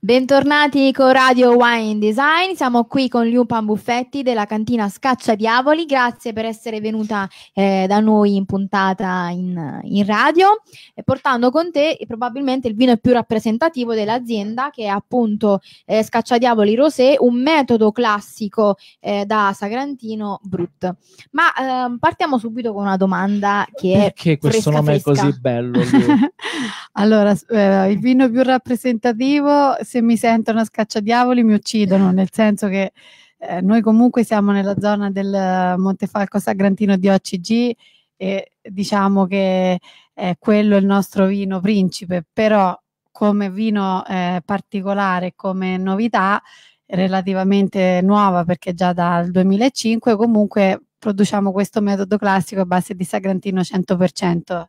Bentornati con Radio Wine Design, siamo qui con Lupan Buffetti della cantina Scaccia Diavoli, grazie per essere venuta eh, da noi in puntata in, in radio, eh, portando con te probabilmente il vino più rappresentativo dell'azienda che è appunto eh, Scaccia Diavoli Rosé, un metodo classico eh, da Sagrantino Brut. Ma ehm, partiamo subito con una domanda che Perché è... Perché questo nome fresca. è così bello? allora, eh, il vino più rappresentativo se mi sentono a scacciadiavoli mi uccidono, nel senso che eh, noi comunque siamo nella zona del Montefalco Sagrantino di OCG e diciamo che eh, quello è il nostro vino principe, però come vino eh, particolare, come novità relativamente nuova perché già dal 2005 comunque produciamo questo metodo classico a base di Sagrantino 100%.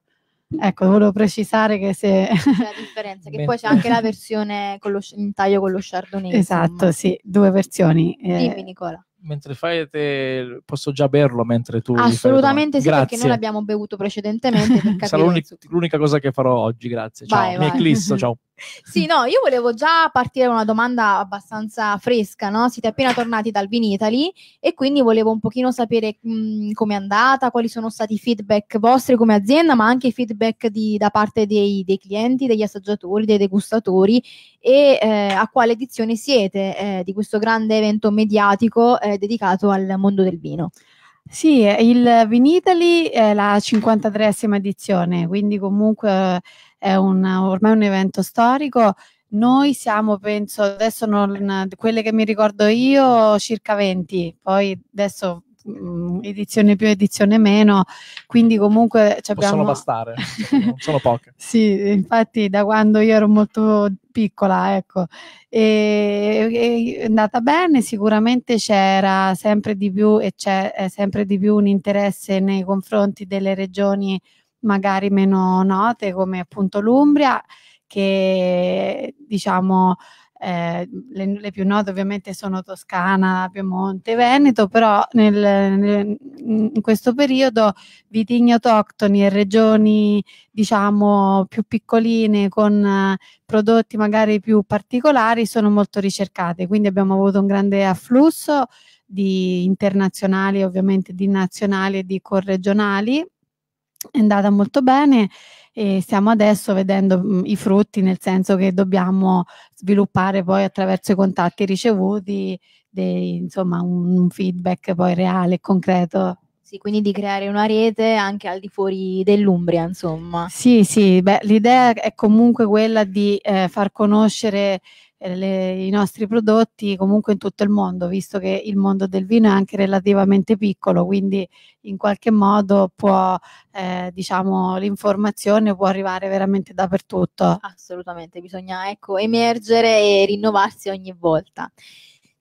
Ecco, volevo precisare che se... C'è la differenza, che Beh. poi c'è anche la versione con lo, in taglio con lo chardonnay. Esatto, insomma. sì, due versioni. Eh. Dimmi Nicola. Mentre fai te, posso già berlo mentre tu... Assolutamente sì, grazie. perché noi l'abbiamo bevuto precedentemente. Sarà l'unica, l'unica cosa che farò oggi, grazie. Ciao, vai, mi vai. eclisso, ciao. Sì, no, io volevo già partire con una domanda abbastanza fresca, no? Siete appena tornati dal Vinitali e quindi volevo un pochino sapere come è andata, quali sono stati i feedback vostri come azienda, ma anche i feedback di, da parte dei, dei, clienti, degli assaggiatori, dei degustatori e eh, a quale edizione siete eh, di questo grande evento mediatico eh, dedicato al mondo del vino. Sì, il Vinitali è la 53esima edizione, quindi comunque è un, ormai un evento storico. Noi siamo, penso, adesso non, quelle che mi ricordo io, circa 20, poi adesso Mm, edizione più, edizione meno, quindi eh, comunque... Ci cioè, abbiamo... Possono bastare, non sono poche. sì, infatti da quando io ero molto piccola, ecco, e, è andata bene, sicuramente c'era sempre di più e c'è sempre di più un interesse nei confronti delle regioni magari meno note come appunto l'Umbria che diciamo eh, le, le, più note ovviamente sono Toscana, Piemonte, Veneto, però nel, nel, in questo periodo vitigni autoctoni e regioni diciamo più piccoline con eh, prodotti magari più particolari sono molto ricercate, quindi abbiamo avuto un grande afflusso di internazionali, ovviamente di nazionali e di corregionali è andata molto bene e stiamo adesso vedendo mm, i frutti, nel senso che dobbiamo sviluppare poi attraverso i contatti ricevuti dei, insomma, un, un feedback poi reale e concreto sì, quindi di creare una rete anche al di fuori dell'Umbria, insomma. Sì, sì, beh, l'idea è comunque quella di eh, far conoscere eh, le, i nostri prodotti comunque in tutto il mondo, visto che il mondo del vino è anche relativamente piccolo, quindi in qualche modo può, eh, diciamo, l'informazione può arrivare veramente dappertutto. Assolutamente, bisogna ecco, emergere e rinnovarsi ogni volta.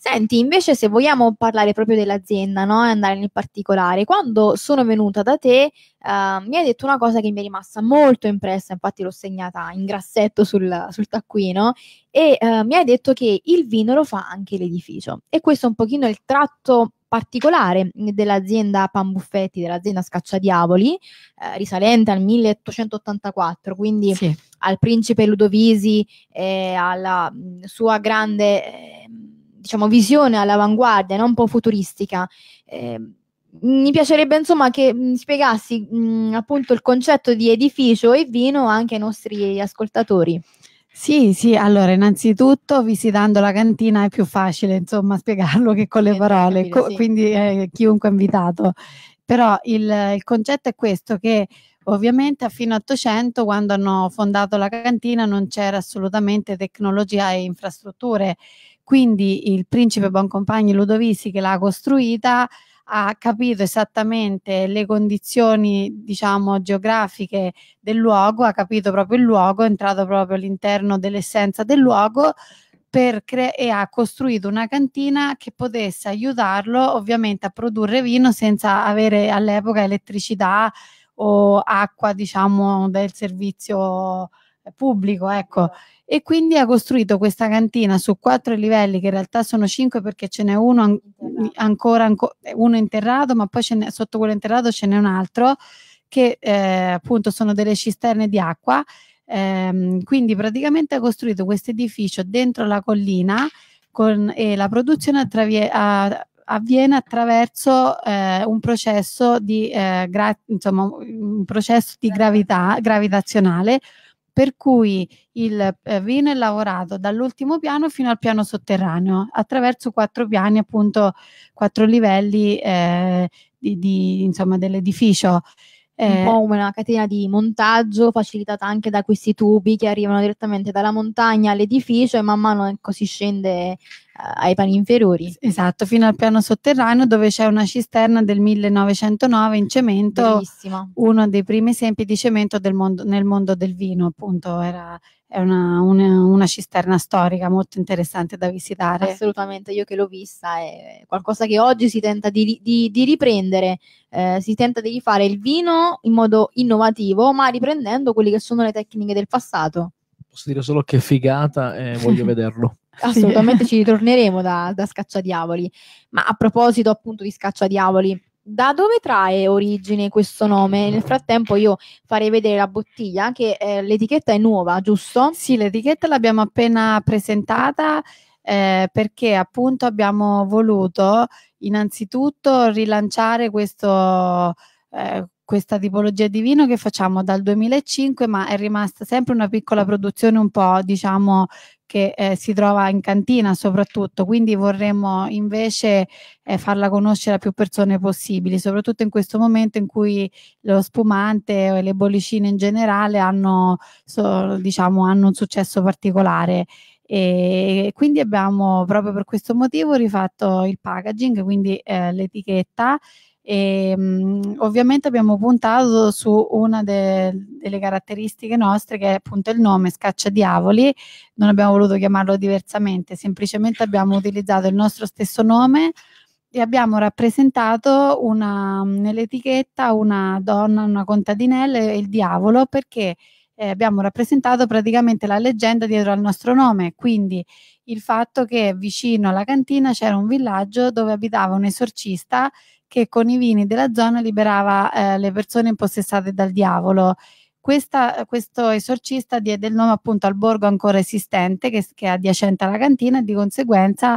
Senti, invece se vogliamo parlare proprio dell'azienda, no? E andare nel particolare, quando sono venuta da te eh, mi hai detto una cosa che mi è rimasta molto impressa, infatti l'ho segnata in grassetto sul, sul taccuino, e eh, mi hai detto che il vino lo fa anche l'edificio. E questo è un pochino il tratto particolare dell'azienda Pambuffetti, dell'azienda Scacciadiavoli, eh, risalente al 1884, quindi sì. al principe Ludovisi e alla mh, mm, sua grande... Eh, diciamo, visione all'avanguardia, no? un po' futuristica. Eh, mi piacerebbe insomma che mh, mm, spiegassi mh, mm, appunto il concetto di edificio e vino anche ai nostri ascoltatori. Sì, sì, allora innanzitutto visitando la cantina è più facile insomma spiegarlo che con le eh, parole, capire, sì. quindi eh, chiunque è invitato. Però il, il concetto è questo che Ovviamente a fine 800, quando hanno fondato la cantina, non c'era assolutamente tecnologia e infrastrutture, quindi il principe Boncompagni Ludovisi che l'ha costruita ha capito esattamente le condizioni, diciamo, geografiche del luogo, ha capito proprio il luogo, è entrato proprio all'interno dell'essenza del luogo e ha costruito una cantina che potesse aiutarlo ovviamente a produrre vino senza avere all'epoca elettricità o acqua, diciamo, del servizio pubblico, ecco e quindi ha costruito questa cantina su quattro livelli che in realtà sono cinque perché ce n'è uno an- ancora anco- eh, uno interrato ma poi sotto quello interrato ce n'è un altro che eh, appunto sono delle cisterne di acqua ehm, quindi praticamente ha costruito questo edificio dentro la collina con, e la produzione attravie- a- avviene attraverso eh, un processo di, eh, gra- insomma, un processo di gravità, gravitazionale per cui il eh, vino è lavorato dall'ultimo piano fino al piano sotterraneo attraverso quattro piani, appunto quattro livelli eh, di, di, insomma, dell'edificio. Eh, un po' una catena di montaggio facilitata anche da questi tubi che arrivano direttamente dalla montagna all'edificio e man mano ecco, si scende eh, ai pani inferiori. Esatto, fino al piano sotterraneo dove c'è una cisterna del 1909 in cemento, Bellissima. uno dei primi esempi di cemento mondo, nel mondo del vino, appunto era è una, una, una, cisterna storica molto interessante da visitare. Assolutamente, io che l'ho vista è qualcosa che oggi si tenta di, di, di riprendere, eh, si tenta di rifare il vino in modo innovativo, ma riprendendo quelle che sono le tecniche del passato. Posso dire solo che figata e eh, voglio vederlo assolutamente ci ritorneremo da, da Scacciadiavoli. Ma a proposito appunto di Scacciadiavoli, da dove trae origine questo nome? Nel frattempo io farei vedere la bottiglia, che eh, l'etichetta è nuova, giusto? Sì, l'etichetta l'abbiamo appena presentata eh, perché appunto abbiamo voluto innanzitutto rilanciare questo... Eh, questa tipologia di vino che facciamo dal 2005, ma è rimasta sempre una piccola produzione un po', diciamo, che eh, si trova in cantina soprattutto, quindi vorremmo invece eh, farla conoscere a più persone possibili, soprattutto in questo momento in cui lo spumante e le bollicine in generale hanno, so, diciamo, hanno un successo particolare. E quindi abbiamo proprio per questo motivo rifatto il packaging, quindi eh, l'etichetta e, ehm, mh, ovviamente abbiamo puntato su una de- delle caratteristiche nostre che è appunto il nome Scaccia Diavoli, non abbiamo voluto chiamarlo diversamente, semplicemente abbiamo utilizzato il nostro stesso nome e abbiamo rappresentato una, nell'etichetta una donna, una contadinella e il diavolo perché eh, abbiamo rappresentato praticamente la leggenda dietro al nostro nome, quindi il fatto che vicino alla cantina c'era un villaggio dove abitava un esorcista che con i vini della zona liberava eh, le persone impossessate dal diavolo. Questa, questo esorcista diede il nome appunto al borgo ancora esistente che, che è adiacente alla cantina e di conseguenza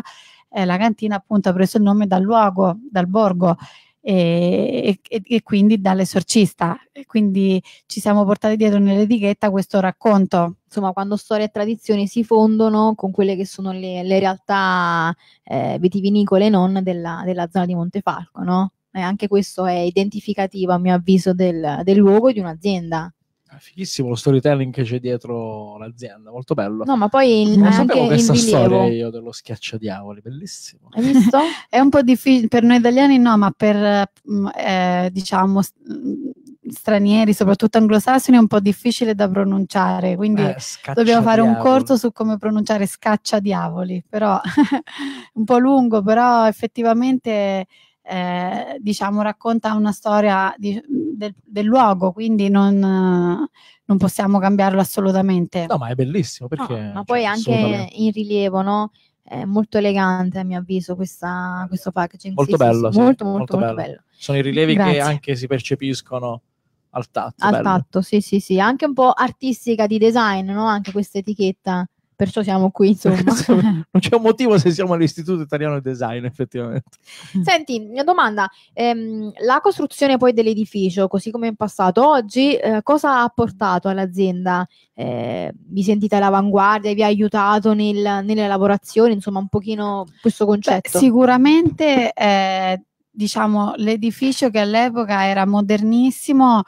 eh, la cantina appunto ha preso il nome dal luogo, dal borgo e, e, e quindi dall'esorcista. E quindi ci siamo portati dietro nell'etichetta questo racconto. Insomma, quando storia e tradizioni si fondono con quelle che sono le, le realtà eh, vitivinicole non della, della zona di Montefalco, no? E anche questo è identificativo, a mio avviso, del, del luogo e di un'azienda fighissimo lo storytelling che c'è dietro l'azienda, molto bello. No, ma poi il, non sapevo anche questa storia io dello schiacciadiavoli, bellissimo. Hai visto? è un po' difficile per noi italiani, no, ma per mm, eh, diciamo mm, stranieri, soprattutto anglosassoni, è un po' difficile da pronunciare, quindi eh, dobbiamo fare un corso su come pronunciare scacciadiavoli, però un po' lungo, però effettivamente eh, diciamo, racconta una storia di, del, del, luogo, quindi non, eh, non, possiamo cambiarlo assolutamente. No, ma è bellissimo perché... No, ma cioè, poi anche in rilievo, no? È molto elegante a mio avviso questa, questo packaging. Molto sì, bello. Sì, sì. molto, molto, molto bello. bello. Sono i rilievi Grazie. che anche si percepiscono al tatto. Al bello. tatto, sì, sì, sì. Anche un po' artistica di design, no? Anche questa etichetta perciò siamo qui, insomma. non c'è un motivo se siamo all'Istituto Italiano di Design, effettivamente. Senti, mia domanda, ehm, la costruzione poi dell'edificio, così come in passato, oggi eh, cosa ha portato all'azienda? Eh, vi sentite all'avanguardia, vi ha aiutato nel, nelle lavorazioni, insomma, un pochino questo concetto? Beh, sicuramente, eh, diciamo, l'edificio che all'epoca era modernissimo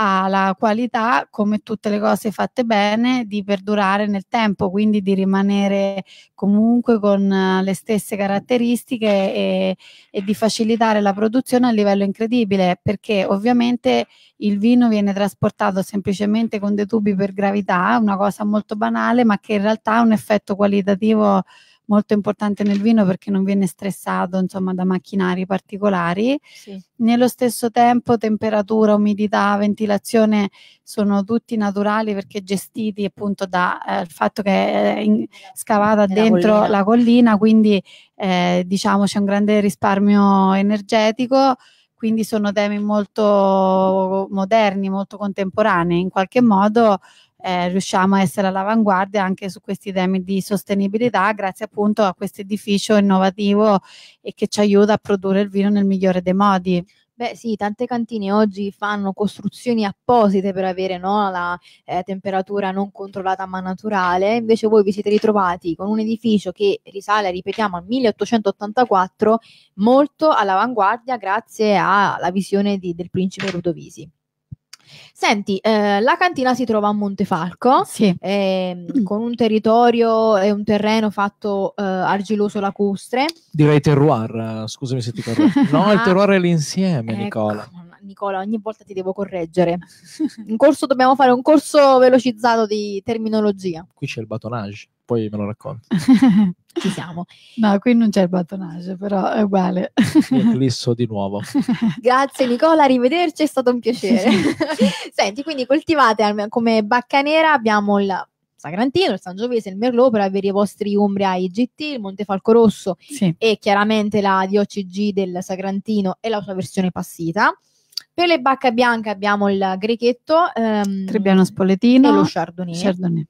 ha la qualità, come tutte le cose fatte bene, di perdurare nel tempo, quindi di rimanere comunque con eh, le stesse caratteristiche e, e di facilitare la produzione a livello incredibile, perché ovviamente il vino viene trasportato semplicemente con dei tubi per gravità, una cosa molto banale, ma che in realtà ha un effetto qualitativo molto importante nel vino perché non viene stressato insomma, da macchinari particolari. Sì. Nello stesso tempo temperatura, umidità, ventilazione sono tutti naturali perché gestiti appunto dal eh, fatto che è in, scavata è dentro la collina, la collina quindi eh, diciamo c'è un grande risparmio energetico quindi sono temi molto moderni, molto contemporanei, in qualche modo eh, riusciamo a essere all'avanguardia anche su questi temi di sostenibilità grazie appunto a questo edificio innovativo e che ci aiuta a produrre il vino nel migliore dei modi. Beh sì, tante cantine oggi fanno costruzioni apposite per avere no, la eh, temperatura non controllata ma naturale, invece voi vi siete ritrovati con un edificio che risale, ripetiamo, al 1884, molto all'avanguardia grazie alla visione di, del principe Ludovisi. Senti, eh, la cantina si trova a Montefalco, sì. eh, con un territorio e un terreno fatto eh, argiloso lacustre. Direi terroir, eh, scusami se ti correggo. No, il terroir è l'insieme, ecco. Nicola. Nicola, ogni volta ti devo correggere. Un corso, dobbiamo fare un corso velocizzato di terminologia. Qui c'è il batonage poi me lo racconti. Ci siamo. No, qui non c'è il battonage, però è uguale. Mi eclisso di nuovo. Grazie Nicola, arrivederci, è stato un piacere. Senti, quindi coltivate come bacca nera, abbiamo il Sagrantino, il Sangiovese, il Merlot per avere i vostri Umbria IGT, il Montefalco Rosso sì. e chiaramente la DOCG del Sagrantino e la sua versione passita. Per le bacche bianche abbiamo il grechetto, ehm, Trebbiano Spoletino e lo Chardonnay. Chardonnay.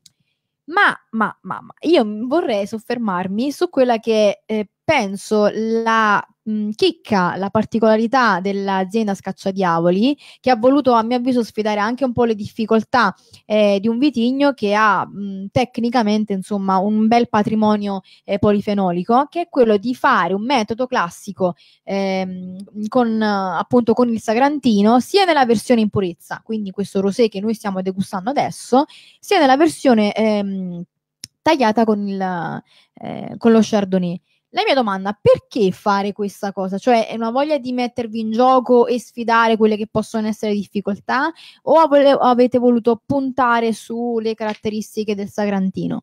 Ma, ma, ma, ma io vorrei soffermarmi su quella che eh, penso la mh, chicca la particolarità dell'azienda Scacciadiavoli, che ha voluto a mio avviso sfidare anche un po' le difficoltà eh, di un vitigno che ha mh, tecnicamente insomma un bel patrimonio eh, polifenolico, che è quello di fare un metodo classico ehm, con, appunto, con il sagrantino, sia nella versione in purezza, quindi questo rosé che noi stiamo degustando adesso, sia nella versione ehm, tagliata con, il, eh, con lo chardonnay. La mia domanda, perché fare questa cosa? Cioè è una voglia di mettervi in gioco e sfidare quelle che possono essere difficoltà o ave- avete voluto puntare sulle caratteristiche del Sagrantino?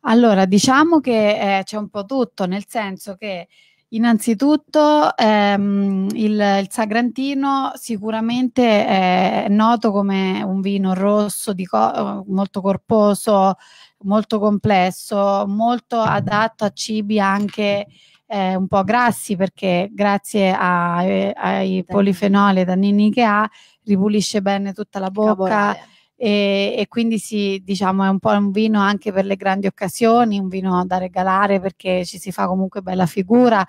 Allora, diciamo che eh, c'è un po' tutto, nel senso che Innanzitutto ehm, il, il, Sagrantino sicuramente è noto come un vino rosso co molto corposo, molto complesso, molto adatto a cibi anche eh, un po' grassi perché grazie a, eh, ai polifenoli e tannini che ha ripulisce bene tutta la bocca. Caporale e, e quindi si, diciamo, è un po' un vino anche per le grandi occasioni, un vino da regalare perché ci si fa comunque bella figura.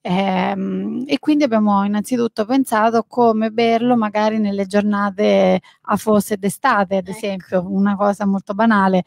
Ehm, e quindi abbiamo innanzitutto pensato come berlo magari nelle giornate a fosse d'estate, ad ecco. esempio, una cosa molto banale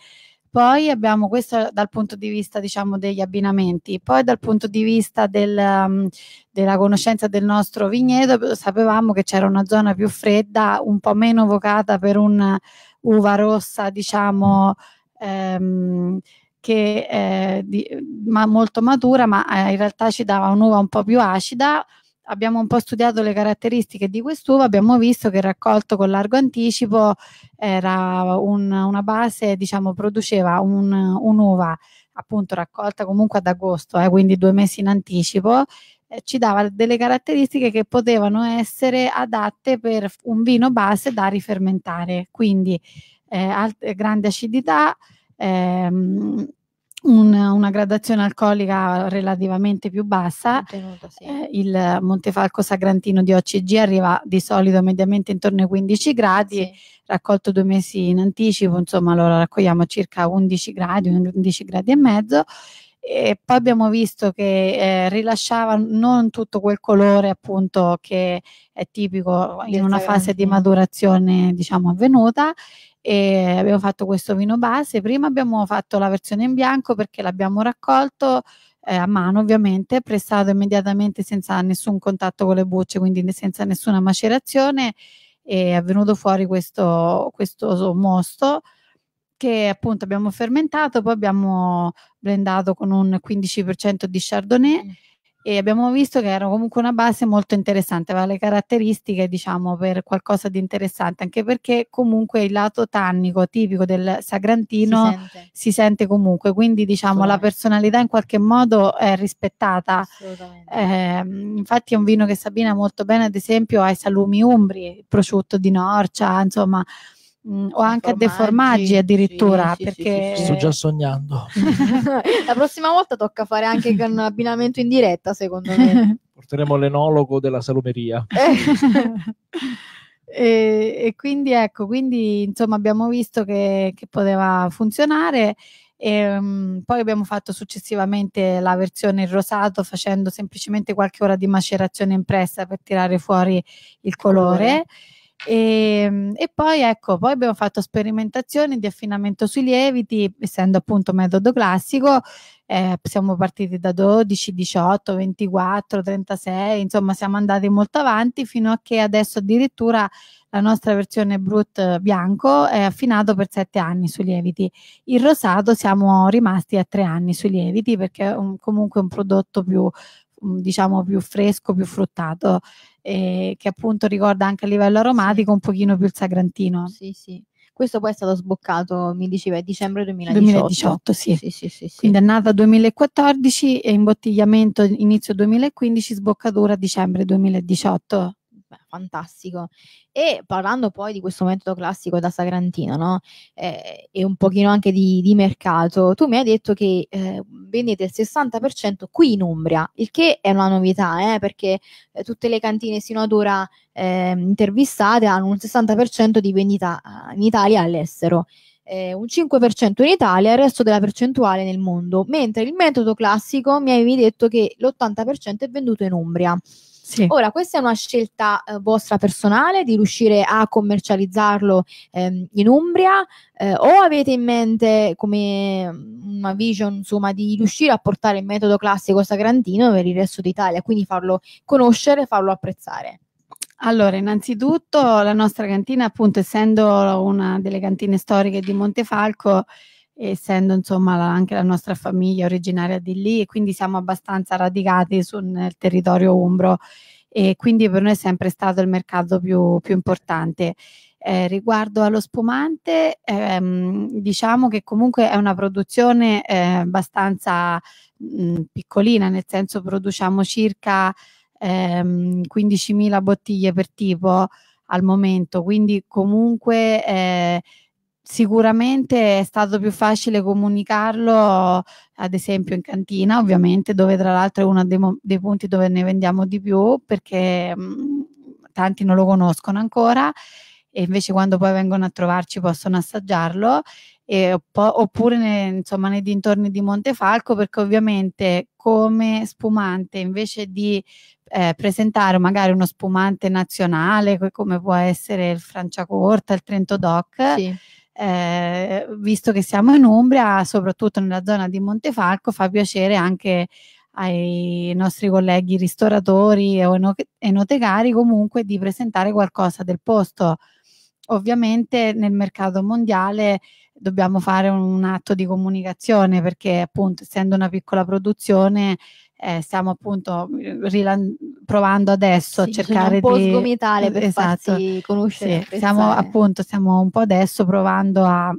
poi abbiamo questo dal punto di vista diciamo, degli abbinamenti, poi dal punto di vista del, um, della conoscenza del nostro vigneto sapevamo che c'era una zona più fredda, un po' meno vocata per un'uva rossa, diciamo, ehm, che, eh, di, ma molto matura, ma eh, in realtà ci dava un'uva un po' più acida, abbiamo un po' studiato le caratteristiche di quest'uva, abbiamo visto che il raccolto con largo anticipo era un, una base, diciamo, produceva un, un'uva appunto raccolta comunque ad agosto, eh, quindi due mesi in anticipo, eh, ci dava delle caratteristiche che potevano essere adatte per un vino base da rifermentare, quindi eh, alt- grande acidità, ehm, una, una, gradazione alcolica relativamente più bassa. Sì. Eh, il Montefalco Sagrantino di OCG arriva di solito mediamente intorno ai 15 gradi, sì. raccolto due mesi in anticipo, insomma lo raccogliamo a circa 11 gradi, 11 gradi e mezzo e poi abbiamo visto che eh, rilasciava non tutto quel colore appunto che è tipico in una fase di maturazione diciamo avvenuta e abbiamo fatto questo vino base prima abbiamo fatto la versione in bianco perché l'abbiamo raccolto eh, a mano ovviamente pressato immediatamente senza nessun contatto con le bucce quindi senza nessuna macerazione è venuto fuori questo, questo mosto che appunto abbiamo fermentato, poi abbiamo blendato con un 15% di Chardonnay mm. e abbiamo visto che era comunque una base molto interessante, aveva le caratteristiche diciamo per qualcosa di interessante, anche perché comunque il lato tannico tipico del Sagrantino si sente, si sente comunque, quindi diciamo la personalità in qualche modo è rispettata. Eh, infatti è un vino che sabina molto bene ad esempio ai salumi umbri, il prosciutto di Norcia, insomma Mm, o anche a dei formaggi addirittura sì, perché sì, sto già sognando la prossima volta tocca fare anche con abbinamento in diretta secondo me porteremo l'enologo della salumeria eh. e, e, quindi ecco quindi insomma abbiamo visto che, che poteva funzionare e, um, poi abbiamo fatto successivamente la versione in rosato facendo semplicemente qualche ora di macerazione impressa per tirare fuori il colore. E, ehm, e, poi ecco, poi abbiamo fatto sperimentazioni di affinamento sui lieviti, essendo appunto metodo classico, eh, siamo partiti da 12, 18, 24, 36, insomma siamo andati molto avanti fino a che adesso addirittura la nostra versione Brut bianco è affinato per 7 anni sui lieviti. Il rosato siamo rimasti a 3 anni sui lieviti perché è un, comunque un prodotto più Mm, diciamo più fresco, più fruttato, eh, che appunto ricorda anche a livello aromatico un pochino più il sagrantino. Sì, sì. Questo poi è stato sboccato, mi diceva, è dicembre 2018. 2018, sì. Sì, sì, sì, sì. Quindi è nata 2014 e imbottigliamento inizio 2015, sboccatura dicembre 2018 beh, fantastico. E parlando poi di questo metodo classico da Sagrantino, no? eh, e un pochino anche di, di, mercato, tu mi hai detto che eh, vendete il 60% qui in Umbria, il che è una novità, eh, perché eh, tutte le cantine sino ad ora ehm, intervistate hanno un 60% di vendita eh, in Italia all'estero. Eh, un 5% in Italia e il resto della percentuale nel mondo, mentre il metodo classico mi avevi detto che l'80% è venduto in Umbria. Sì. Ora, questa è una scelta eh, vostra personale di riuscire a commercializzarlo ehm, in Umbria eh, o avete in mente come mm, una vision insomma, di riuscire a portare il metodo classico sagrantino per il resto d'Italia, quindi farlo conoscere, farlo apprezzare? Allora, innanzitutto la nostra cantina, appunto, essendo una delle cantine storiche di Montefalco, essendo insomma la, anche la nostra famiglia originaria di lì e quindi siamo abbastanza radicati sul, nel territorio umbro e quindi per noi è sempre stato il mercato più, più importante. Eh, riguardo allo spumante, ehm, diciamo che comunque è una produzione eh, abbastanza mh, mm, piccolina, nel senso produciamo circa ehm, 15.000 bottiglie per tipo al momento, quindi comunque eh, Sicuramente è stato più facile comunicarlo, ad esempio in cantina, ovviamente, dove tra l'altro è uno dei, dei punti dove ne vendiamo di più perché mh, mhmm, tanti non lo conoscono ancora e invece quando poi vengono a trovarci possono assaggiarlo e, oppure ne, insomma nei dintorni di Montefalco perché ovviamente come spumante invece di eh, presentare magari uno spumante nazionale come può essere il Franciacorta, il Trento Doc sì eh, visto che siamo in Umbria, soprattutto nella zona di Montefalco, fa piacere anche ai nostri colleghi ristoratori e enotecari comunque di presentare qualcosa del posto. Ovviamente nel mercato mondiale dobbiamo fare un, un atto di comunicazione perché appunto essendo una piccola produzione eh, stiamo appunto mm, rilan- provando adesso a cercare di... Un po' di... sgomitare per esatto. conoscere. Sì, stiamo appunto, stiamo un po' adesso provando a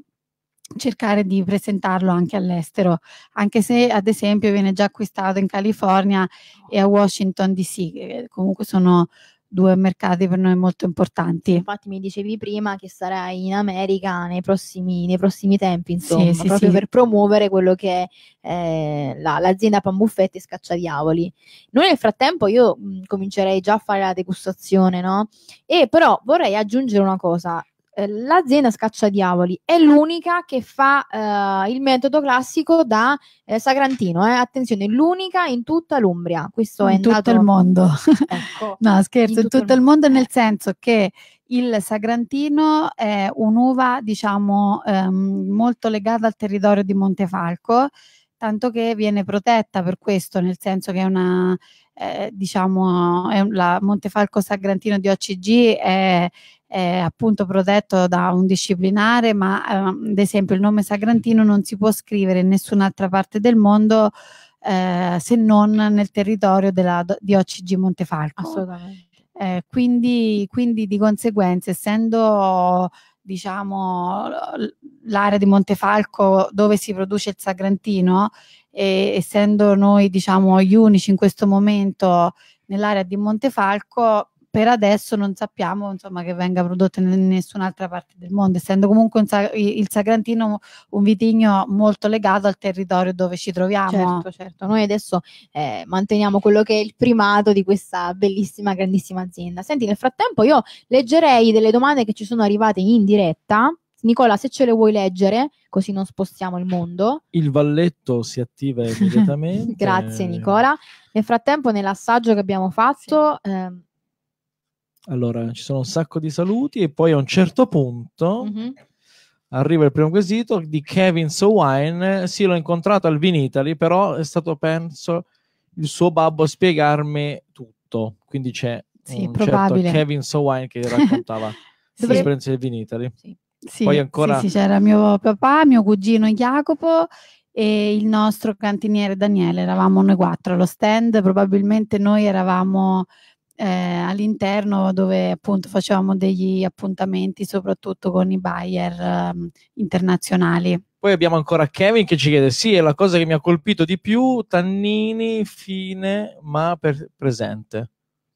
cercare di presentarlo anche all'estero, anche se ad esempio viene già acquistato in California oh. e a Washington DC, comunque sono due mercati per noi molto importanti. Infatti mi dicevi prima che sarai in America nei prossimi, nei prossimi tempi, insomma, sì, sì, proprio sì. per promuovere quello che è eh, la, l'azienda Pambuffetti e Scacciadiavoli. Noi nel frattempo io mh, comincerei già a fare la degustazione, no? E però vorrei aggiungere una cosa. Eh, l'azienda Scaccia Diavoli è l'unica che fa eh, il metodo classico da eh, Sagrantino, eh. attenzione, l'unica in tutta l'Umbria. Questo in è tutto andato... il mondo. Ecco. no, scherzo, in tutto, in tutto il mondo, mondo nel senso che il Sagrantino è un'uva, diciamo, ehm, molto legata al territorio di Montefalco tanto che viene protetta per questo, nel senso che è una, eh, diciamo, è un, la Montefalco Sagrantino di OCG è, è appunto protetto da un disciplinare, ma eh, ad esempio il nome Sagrantino non si può scrivere in nessun'altra parte del mondo eh, se non nel territorio della, di OCG Montefalco. Assolutamente. Eh, quindi, quindi, di conseguenza, essendo diciamo, l'area di Montefalco dove si produce il Sagrantino, e essendo noi diciamo, gli unici in questo momento nell'area di Montefalco, per adesso non sappiamo insomma, che venga prodotto in nessun'altra parte del mondo, essendo comunque sa- il Sagrantino un vitigno molto legato al territorio dove ci troviamo. Certo, certo. Noi adesso eh, manteniamo quello che è il primato di questa bellissima, grandissima azienda. Senti, nel frattempo io leggerei delle domande che ci sono arrivate in diretta. Nicola, se ce le vuoi leggere, così non spostiamo il mondo. Il valletto si attiva immediatamente. Grazie Nicola. Nel frattempo, nell'assaggio che abbiamo fatto... Sì. Eh, allora, ci sono un sacco di saluti e poi a un certo punto mm-hmm. arriva il primo quesito di Kevin Sowine. Sì, l'ho incontrato al Vinitali, però è stato, penso, il suo babbo a spiegarmi tutto. Quindi c'è sì, un certo probabile. certo Kevin Sowine che raccontava sì. l'esperienza del Vinitali. Sì. Sì, poi ancora... sì, sì, c'era mio papà, mio cugino Jacopo e il nostro cantiniere Daniele, eravamo noi quattro allo stand, probabilmente noi eravamo eh, all'interno dove appunto facevamo degli appuntamenti soprattutto con i buyer eh, internazionali. Poi abbiamo ancora Kevin che ci chiede: Sì, è la cosa che mi ha colpito di più, Tannini, fine, ma per presente.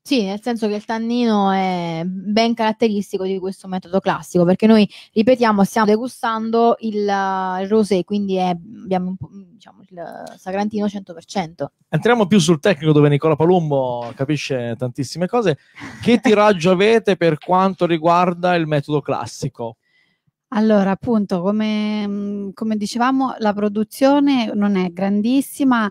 Sì, nel senso che il tannino è ben caratteristico di questo metodo classico, perché noi, ripetiamo, stiamo degustando il, eh, il rosé, quindi è, abbiamo diciamo, il sagrantino 100%. Entriamo più sul tecnico dove Nicola Palumbo capisce tantissime cose. Che tiraggio avete per quanto riguarda il metodo classico? Allora, appunto, come, mm, come dicevamo, la produzione non è grandissima,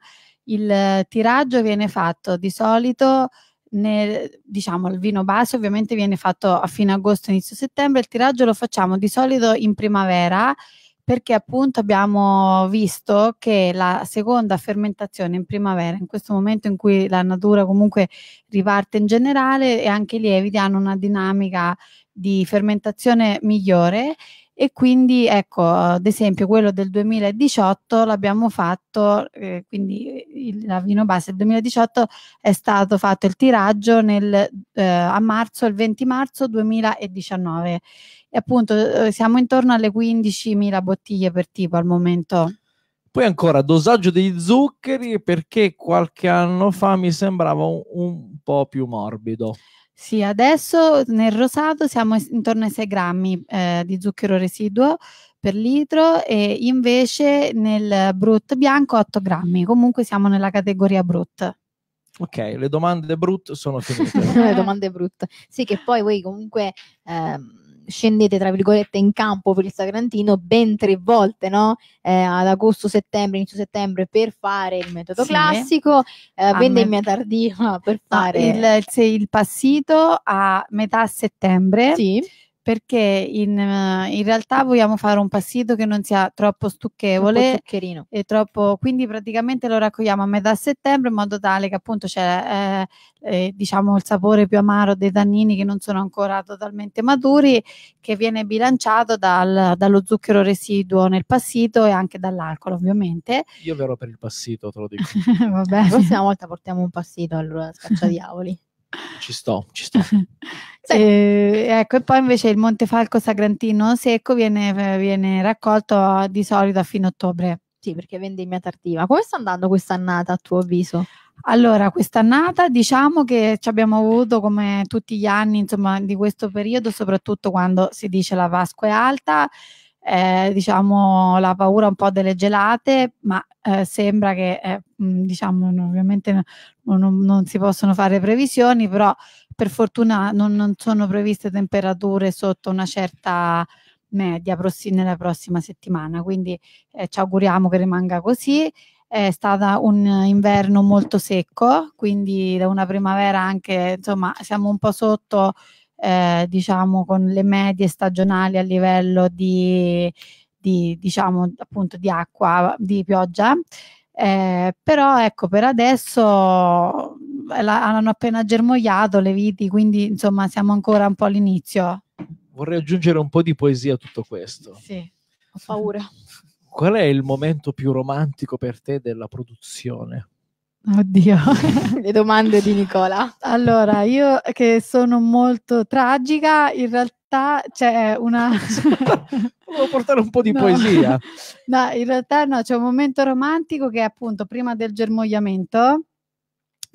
il tiraggio viene fatto di solito nel, diciamo il vino base ovviamente viene fatto a fine agosto inizio settembre il tiraggio lo facciamo di solito in primavera perché appunto abbiamo visto che la seconda fermentazione in primavera in questo momento in cui la natura comunque riparte in generale e anche i lieviti hanno una dinamica di fermentazione migliore e quindi ecco ad esempio quello del 2018 l'abbiamo fatto eh, quindi eh, il, la vino base del 2018 è stato fatto il tiraggio nel, eh, a marzo il 20 marzo 2019 e appunto eh, siamo intorno alle 15.000 bottiglie per tipo al momento poi ancora dosaggio degli zuccheri perché qualche anno fa mi sembrava un, un po' più morbido sì, adesso nel rosato siamo intorno ai 6 grammi eh, di zucchero residuo per litro e invece nel brut bianco 8 grammi. Comunque siamo nella categoria brut. Ok, le domande brut sono finite. le domande brut. Sì, che poi voi comunque... Ehm scendete tra virgolette in campo per il Sagrantino ben tre volte, no? Eh, ad agosto, settembre, inizio settembre per fare il metodo sì. classico, eh, vendemmia tardiva per fare no, il, il, passito a metà settembre. Sì perché in, eh, in, realtà vogliamo fare un passito che non sia troppo stucchevole troppo e troppo, quindi praticamente lo raccogliamo a metà settembre in modo tale che appunto c'è eh, eh, diciamo il sapore più amaro dei tannini che non sono ancora totalmente maturi che viene bilanciato dal, dallo zucchero residuo nel passito e anche dall'alcol ovviamente. Io verrò per il passito, te lo dico. Va bene. La prossima volta portiamo un passito allora, diavoli ci sto, ci sto. sì. eh, ecco, e poi invece il Montefalco Sagrantino secco viene, viene raccolto di solito a fine ottobre. Sì, perché vende in tardiva. Come sta andando quest'annata a tuo avviso? Allora, quest'annata diciamo che ci abbiamo avuto come tutti gli anni, insomma, di questo periodo, soprattutto quando si dice la Vasco è alta, eh, diciamo, la paura un po' delle gelate, ma eh, sembra che eh, diciamo, ovviamente non, non, non, si possono fare previsioni, però per fortuna non, non sono previste temperature sotto una certa media nella prossima settimana, quindi eh, ci auguriamo che rimanga così. È stato un inverno molto secco, quindi da una primavera anche, insomma, siamo un po' sotto eh, diciamo con le medie stagionali a livello di, di, diciamo, appunto, di acqua, di pioggia. Eh, però ecco per adesso eh, la, hanno appena germogliato le viti, quindi insomma siamo ancora un po' all'inizio. Vorrei aggiungere un po' di poesia a tutto questo. Sì, ho paura. Qual è il momento più romantico per te della produzione? Oddio, le domande di Nicola. Allora, io che sono molto tragica, in realtà c'è una... Volevo portare un po' di no. poesia. No, in realtà no, c'è un momento romantico che è appunto prima del germogliamento,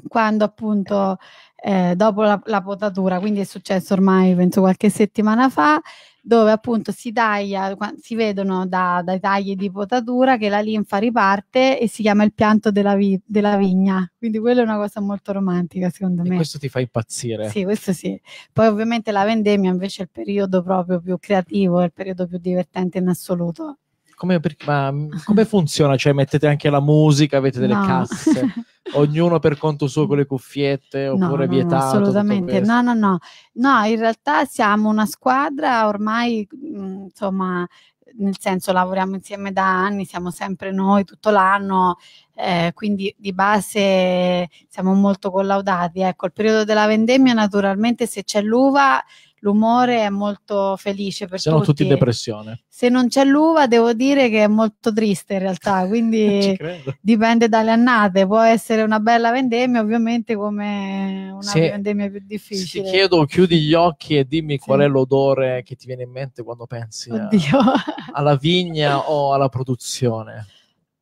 quando appunto eh, dopo la, la potatura, quindi è successo ormai penso qualche settimana fa, dove appunto si taglia, si vedono da, dai tagli di potatura che la linfa riparte e si chiama il pianto della, vi, della vigna. Quindi quella è una cosa molto romantica, secondo e me. Questo ti fa impazzire. Sì, questo sì. Poi ovviamente la vendemmia invece è il periodo proprio più creativo, è il periodo più divertente in assoluto come, ma, come funziona? Cioè, mettete anche la musica, avete delle no. casse, ognuno per conto suo con le cuffiette oppure no, no, assolutamente, no, no, no, no, in realtà siamo una squadra ormai, mm, insomma, nel senso lavoriamo insieme da anni, siamo sempre noi tutto l'anno, eh, quindi di base siamo molto collaudati. Ecco, il periodo della vendemmia naturalmente se c'è l'uva l'umore è molto felice per Siamo tutti. tutti in depressione. Se non c'è l'uva devo dire che è molto triste in realtà, quindi dipende dalle annate, può essere una bella vendemmia ovviamente come una se, vendemmia più difficile. Ti chiedo, chiudi gli occhi e dimmi sì. qual è l'odore che ti viene in mente quando pensi a, alla vigna o alla produzione.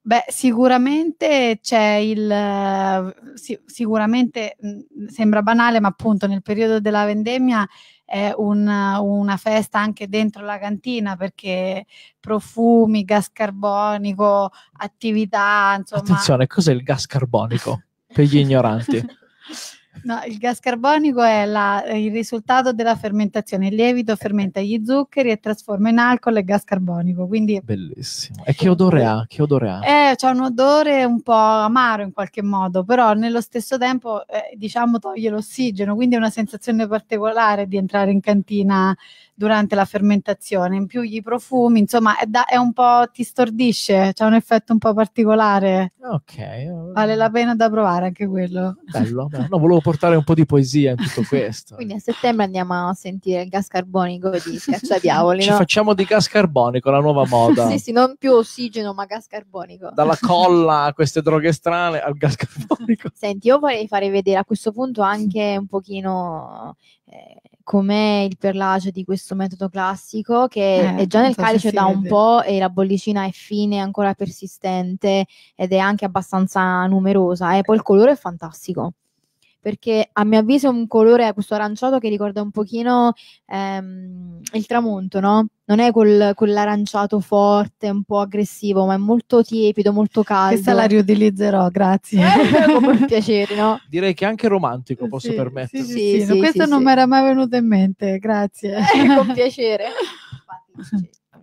Beh, sicuramente c'è il. Eh, sicuramente mm, sembra banale, ma appunto nel periodo della vendemmia è un, una festa anche dentro la cantina perché profumi, gas carbonico, attività, insomma. Attenzione, cos'è il gas carbonico per gli ignoranti? No, il gas carbonico è la, il risultato della fermentazione. Il lievito fermenta gli zuccheri e trasforma in alcol e gas carbonico. Quindi... Bellissimo. E che odore ha? Che odore ha? Eh, c'ha un odore un po' amaro in qualche modo, però nello stesso tempo eh, diciamo toglie l'ossigeno, quindi è una sensazione particolare di entrare in cantina durante la fermentazione, in più gli profumi, insomma è, da, è un po' ti stordisce, c'è un effetto un po' particolare. Ok. Eh. Vale la pena da provare anche quello. Bello, bello. No, volevo portare un po' di poesia in tutto questo. Quindi a settembre andiamo a sentire il gas carbonico di Scacciadiavoli. Ci facciamo di gas carbonico, la nuova moda. sì, sì, non più ossigeno ma gas carbonico. Dalla colla a queste droghe strane al gas carbonico. Senti, io vorrei fare vedere a questo punto anche un pochino eh, com'è il perlace di questo metodo classico che eh, è già nel so calice da un po' e la bollicina è fine, ancora persistente ed è anche abbastanza numerosa e eh. poi il colore è fantastico perché a mio avviso è un colore, questo aranciato che ricorda un pochino ehm, il tramonto, no? Non è quel, quell'aranciato forte, un po' aggressivo, ma è molto tiepido, molto caldo. Questa la riutilizzerò, grazie. Come eh, piacere, no? Direi che è anche romantico, posso sì, permettermi. Sì, sì, sì, sì no, questo non mi era mai venuto in mente, grazie. Eh, con piacere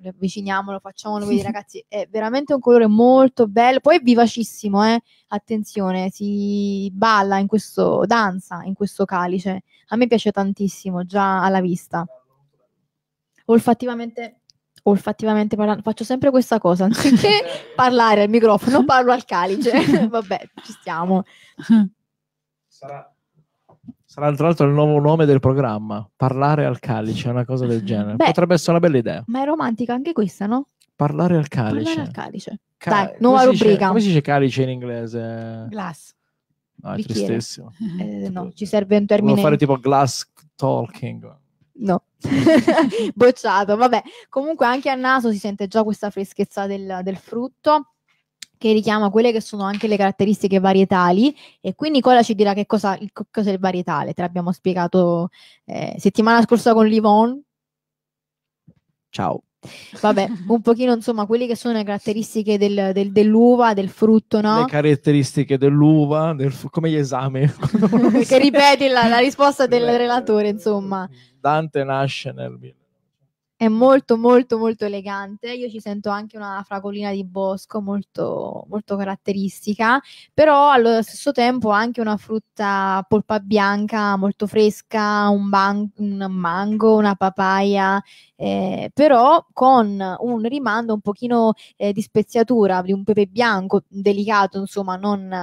avviciniamolo, facciamolo vedere ragazzi, è veramente un colore molto bello, poi è vivacissimo, eh? attenzione, si balla in questo, danza in questo calice, a me piace tantissimo già alla vista. Olfattivamente olfattivamente parlando, faccio sempre questa cosa, anziché parlare al microfono, parlo al calice, vabbè, ci stiamo. Sarà Sarà tra l'altro il nuovo nome del programma, parlare al calice, una cosa del genere. Beh, Potrebbe essere una bella idea. Ma è romantica anche questa, no? Parlare al calice. Parlare al calice. Ca- Dai, nuova come rubrica. dice, come si dice calice in inglese? Glass. No, ah, è Bicchiere. tristissimo. Eh, no, ci serve un termine. Devo fare tipo glass talking. No, bocciato. Vabbè, comunque anche a naso si sente già questa freschezza del, del frutto che richiama quelle che sono anche le caratteristiche varietali e quindi Cola ci dirà che cosa, cosa è il varietale, te l'abbiamo spiegato eh, settimana scorsa con Livon. Ciao. Vabbè, un pochino insomma quelle che sono le caratteristiche del, del, dell'uva, del frutto, no? Le caratteristiche dell'uva, del, come gli esami. che ripeti la, la risposta del relatore, insomma. Dante nasce nel è molto molto molto elegante, io ci sento anche una fragolina di bosco molto, molto caratteristica, però allo stesso tempo anche una frutta polpa bianca molto fresca, un, ban- un mango, una papaya, eh, però con un rimando un pochino eh, di speziatura, di un pepe bianco delicato, insomma non,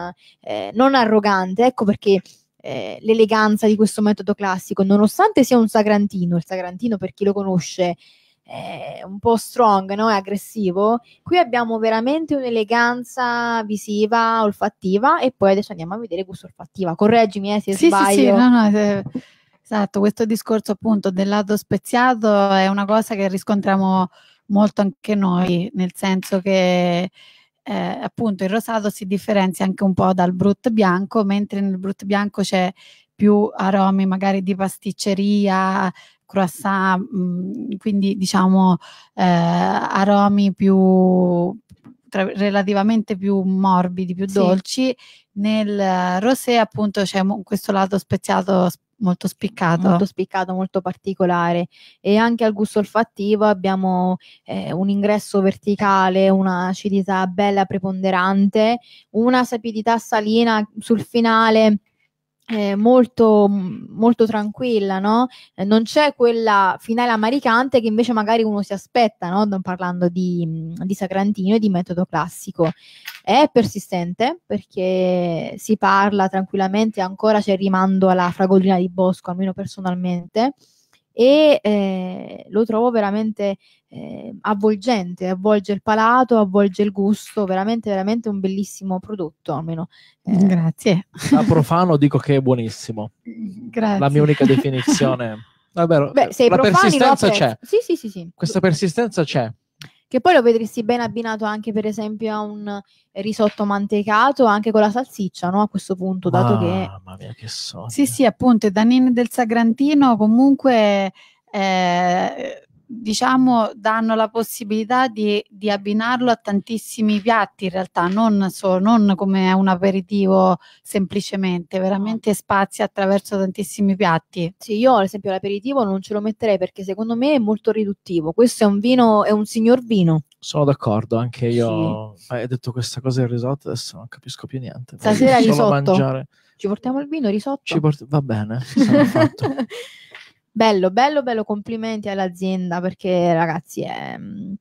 eh, non arrogante, ecco perché eh, l'eleganza di questo metodo classico, nonostante sia un sagrantino, il sagrantino per chi lo conosce è un po' strong, no? è aggressivo, qui abbiamo veramente un'eleganza visiva, olfattiva e poi adesso andiamo a vedere gusto olfattiva. Correggimi eh, se sì, sbaglio. Sì, sì, no, no, se... Esatto, questo discorso appunto del lato speziato è una cosa che riscontriamo molto anche noi, nel senso che eh, appunto il rosato si differenzia anche un po' dal brut bianco, mentre nel brut bianco c'è più aromi magari di pasticceria, croissant, mh, mm, quindi diciamo eh, aromi più tra, relativamente più morbidi, più sì. dolci. Nel rosé appunto c'è questo lato speziato molto spiccato. molto spiccato, molto particolare e anche al gusto olfattivo abbiamo eh, un ingresso verticale, un'acidità bella preponderante, una sapidità salina sul finale eh, molto, mm, molto tranquilla, no? Eh, non c'è quella finale amaricante che invece magari uno si aspetta, no? Parlando di, mm, di Sacrantino e di metodo classico. È persistente perché si parla tranquillamente, ancora c'è il rimando alla fragolina di Bosco, almeno personalmente e eh, lo trovo veramente eh, avvolgente, avvolge il palato, avvolge il gusto, veramente veramente un bellissimo prodotto almeno. Eh. Grazie. Da profano dico che è buonissimo. Grazie. La mia unica definizione. Davvero, Beh, sei la profani, persistenza c'è. Sì, sì, sì, sì. Questa persistenza c'è che poi lo vedresti ben abbinato anche per esempio a un risotto mantecato, anche con la salsiccia, no? A questo punto, dato ah, che... Mamma mia, che so. Sì, sì, appunto, i danini del Sagrantino comunque... Eh, diciamo danno la possibilità di, di abbinarlo a tantissimi piatti in realtà, non, so, non come un aperitivo semplicemente, veramente spazi attraverso tantissimi piatti. Sì, io ad esempio l'aperitivo non ce lo metterei perché secondo me è molto riduttivo, questo è un vino, è un signor vino. Sono d'accordo, anche io sì. hai detto questa cosa del risotto, adesso non capisco più niente. Stasera risotto. Mangiare. Ci portiamo il vino, risotto. Ci port- va bene, Bello, bello, bello, complimenti all'azienda perché ragazzi è, mm,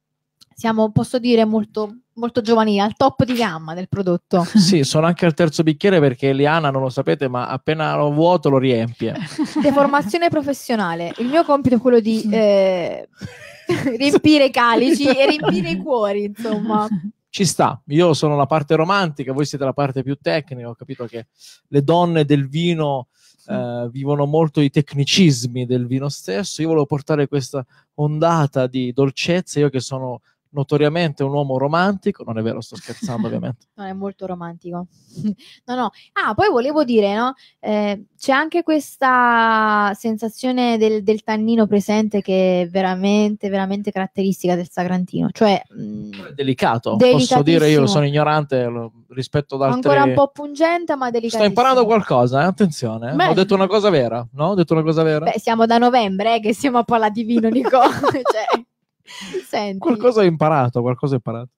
siamo, posso dire, molto, molto giovani, al top di gamma del prodotto. Sì, sono anche al terzo bicchiere perché Eliana, non lo sapete, ma appena lo vuoto lo riempie. Deformazione professionale. Il mio compito è quello di eh, riempire i calici e riempire i cuori, insomma. Ci sta, io sono la parte romantica, voi siete la parte più tecnica, ho capito che le donne del vino eh, vivono molto i tecnicismi del vino stesso. Io volevo portare questa ondata di dolcezza, io che sono notoriamente un uomo romantico, non è vero, sto scherzando ovviamente. non è molto romantico. no, no. Ah, poi volevo dire, no? Eh, c'è anche questa sensazione del, del, tannino presente che è veramente, veramente caratteristica del Sagrantino. Cioè, mh, mm, delicato, posso dire io sono ignorante rispetto ad altri. Ancora un po' pungente, ma delicato. Sto imparando qualcosa, eh? attenzione. Eh. Beh. Ho detto una cosa vera, no? Ho detto una cosa vera. Beh, siamo da novembre, eh, che siamo a po' di vino, Nico. cioè Senti. Qualcosa hai imparato, qualcosa hai imparato.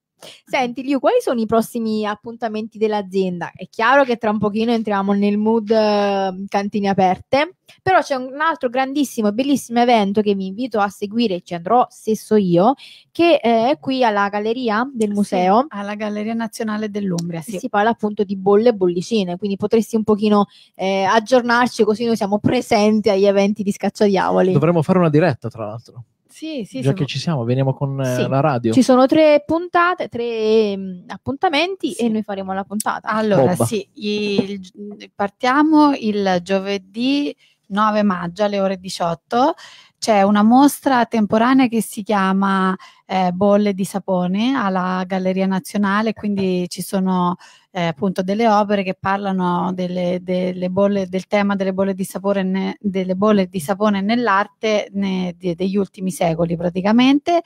Senti, Liu, quali sono i prossimi appuntamenti dell'azienda? È chiaro che tra un pochino entriamo nel mood uh, cantine aperte, però c'è un altro grandissimo, e bellissimo evento che vi invito a seguire, ci andrò stesso io, che eh, è qui alla galleria del museo. Sì, alla Galleria Nazionale dell'Umbria, sì. Si parla appunto di bolle e bollicine, quindi potresti un pochino eh, aggiornarci così noi siamo presenti agli eventi di Scacciadiavoli. Dovremmo fare una diretta, tra l'altro. Sì, sì, Già sono... che ci siamo, veniamo con eh, sì. la radio. Ci sono tre puntate, tre mm, appuntamenti sì. e noi faremo la puntata. Allora, Bobba. sì, il, partiamo il giovedì 9 maggio alle ore 18. C'è una mostra temporanea che si chiama eh, bolle di sapone alla Galleria Nazionale, eh, quindi ci sono eh, appunto delle opere che parlano delle, delle bolle, del tema delle bolle di, sapore ne, delle bolle di sapone nell'arte ne, de, degli ultimi secoli praticamente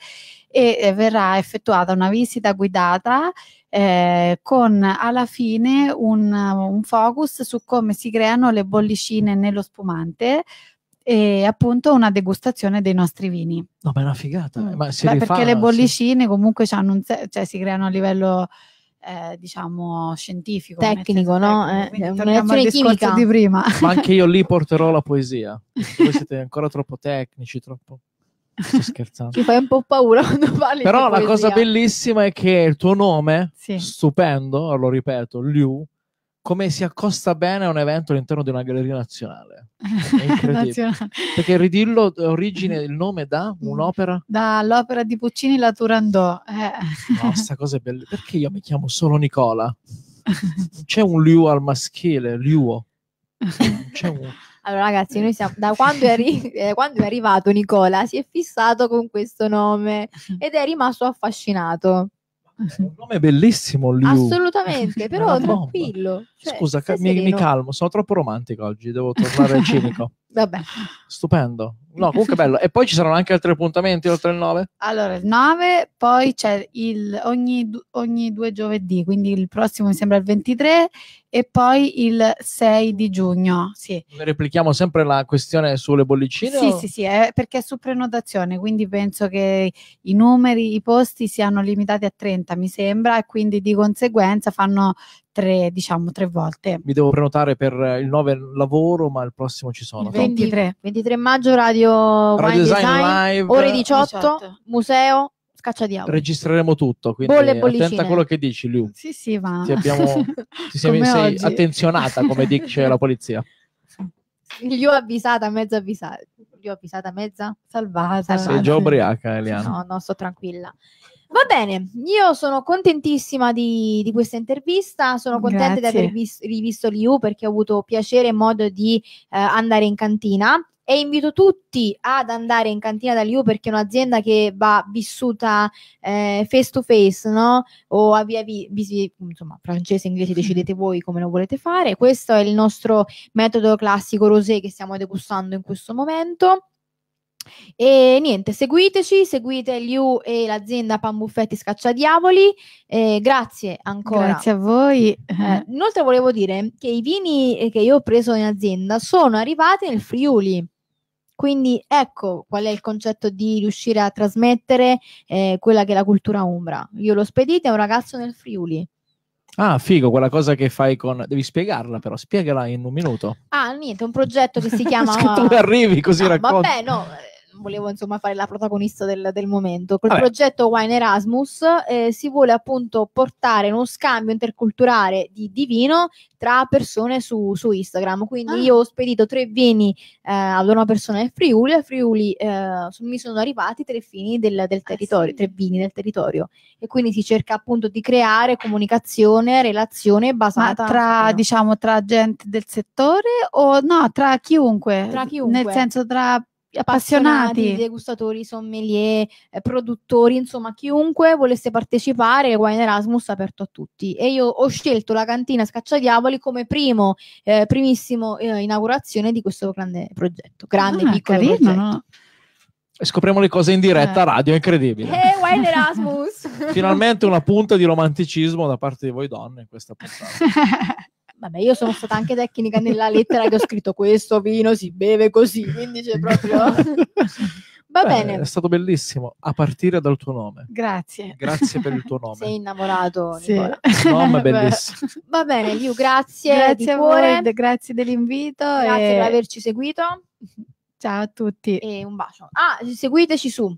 e eh, verrà effettuata una visita guidata eh, con alla fine un, un focus su come si creano le bollicine nello spumante e appunto una degustazione dei nostri vini. No, ma è una figata. Mm. Ma si Beh, rifà, perché le bollicine sì. comunque se- cioè, si creano a livello eh, diciamo scientifico tecnico, no? Tecnico. Eh, eh un'azione chimica di prima. Ma anche io lì porterò la poesia. Voi siete ancora troppo tecnici, troppo Sto scherzando. Ti fai un po' paura quando parli. Però la poesia. cosa bellissima è che il tuo nome, sì. stupendo, lo ripeto, Liu, come si accosta bene a un evento all'interno di una galleria nazionale. nazionale. Perché Ridillo eh, origine il nome da mm. un'opera? Dall'opera di Puccini La Turandot. Eh. No, sta cosa è bella. Perché io mi chiamo solo Nicola? C'è un Liu al maschile, Liu. C'è un... Allora, ragazzi, noi siamo da quando è, arri- eh, quando è, arrivato Nicola si è fissato con questo nome ed è rimasto affascinato un nome bellissimo Liu. Assolutamente, però tranquillo. Cioè, Scusa, ca- mi, mi, calmo, sono troppo romantico oggi, devo tornare cinico. Vabbè. Stupendo. No, comunque bello. E poi ci saranno anche altri appuntamenti oltre il 9? Allora, il 9, poi c'è il, ogni, ogni due giovedì, quindi il prossimo mi sembra il 23, e poi il 6 di giugno. Sì. Replichiamo sempre la questione sulle bollicine? Sì, o? sì, sì, è perché è su prenotazione, quindi penso che i numeri, i posti siano limitati a 30, mi sembra, e quindi di conseguenza fanno tre, diciamo, tre volte. Mi devo prenotare per il 9 lavoro, ma il prossimo ci sono. 23, 23 maggio, radio, radio Design, Design, Live, ore 18, 18. museo, Caccia di audi. Registreremo tutto, quindi Bolle, attenta a quello che dici, Liu. Sì, sì, ma... Ti abbiamo, ti sei, come sei attenzionata, come dice la polizia. ho avvisata, mezza avvisata. Liu avvisata, mezza salvata. Sei già ubriaca, Eliana. No, no, sto tranquilla. Va bene, io sono contentissima di, di questa intervista, sono contenta Grazie. di aver vis- rivisto Liu perché ho avuto piacere e modo di eh, andare in cantina e invito tutti ad andare in cantina da Liu perché è un'azienda che va vissuta eh, face to face, no? O a via via, insomma, francese, inglese, decidete voi come lo volete fare. Questo è il nostro metodo classico rosé che stiamo degustando in questo momento. E niente, seguiteci, seguite Liu e l'azienda Pan Buffetti Scacciadiavoli. Eh, grazie ancora. Grazie a voi. Eh, inoltre volevo dire che i vini che io ho preso in azienda sono arrivati nel Friuli. Quindi ecco qual è il concetto di riuscire a trasmettere eh, quella che è la cultura umbra. Io l'ho spedita a un ragazzo nel Friuli. Ah, figo, quella cosa che fai con... Devi spiegarla però, spiegala in un minuto. Ah, niente, un progetto che si chiama... che tu arrivi così ah, racconti. Vabbè, no, volevo insomma fare la protagonista del, del momento. Col Vabbè. progetto Wine Erasmus eh, si vuole appunto portare uno scambio interculturale di, di vino tra persone su, su Instagram. Quindi ah. io ho spedito tre vini eh, ad una persona del Friuli, a Friuli eh, mi sono arrivati tre, del, del ah, sì. tre vini del territorio. E quindi si cerca appunto di creare comunicazione, relazione basata. Ma tra, su... diciamo, tra gente del settore o no, tra chiunque? Tra chiunque. Nel senso tra appassionati, appassionati degustatori, sommelier, eh, produttori, insomma chiunque volesse partecipare, Wine Erasmus è aperto a tutti. E io ho scelto la cantina Scacciadiavoli come primo, eh, primissimo eh, inaugurazione di questo grande progetto. Grande, ah, piccolo carino, progetto. No? scopriamo le cose in diretta, eh. radio, incredibile. Eh, Wine Erasmus! Finalmente una punta di romanticismo da parte di voi donne in questa puntata. vabbè, io sono stata anche tecnica nella lettera che ho scritto questo vino si beve così, quindi c'è proprio... Va Beh, bene. È stato bellissimo, a partire dal tuo nome. Grazie. Grazie per il tuo nome. Sei innamorato, sì. Nicola. No, ma è bellissimo. Va bene, Liu, grazie. Grazie a cuore. voi, grazie dell'invito. Grazie e... per averci seguito. Ciao a tutti. E un bacio. Ah, seguiteci su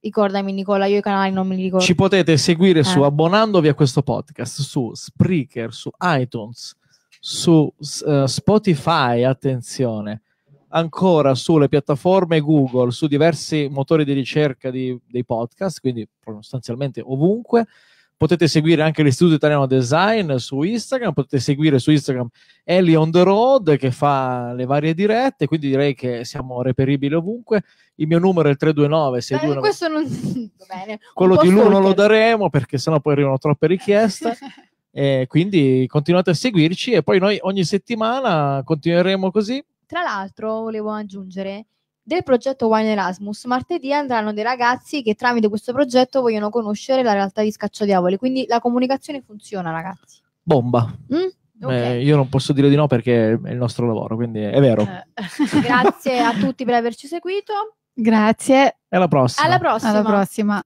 ricordami Nicola, io i canali non mi ricordo. Ci potete seguire eh. su abbonandovi a questo podcast su Spreaker, su iTunes, su uh, Spotify, attenzione, ancora sulle piattaforme Google, su diversi motori di ricerca di, dei podcast, quindi sostanzialmente ovunque. Potete seguire anche l'Istituto Italiano Design su Instagram, potete seguire su Instagram Ellie on the Road che fa le varie dirette, quindi direi che siamo reperibili ovunque. Il mio numero è il 329 629. questo non bene. Quello di lui non lo daremo perché sennò poi arrivano troppe richieste. E quindi continuate a seguirci e poi noi ogni settimana continueremo così. Tra l'altro, volevo aggiungere del progetto Wine Erasmus. Martedì andranno dei ragazzi che tramite questo progetto vogliono conoscere la realtà di Scaccia Diavoli. Quindi la comunicazione funziona, ragazzi. Bomba. Mm? Eh, okay. Eh, io non posso dire di no perché è il nostro lavoro, quindi è vero. Eh, grazie a tutti per averci seguito. Grazie. alla prossima. Alla prossima. Alla prossima.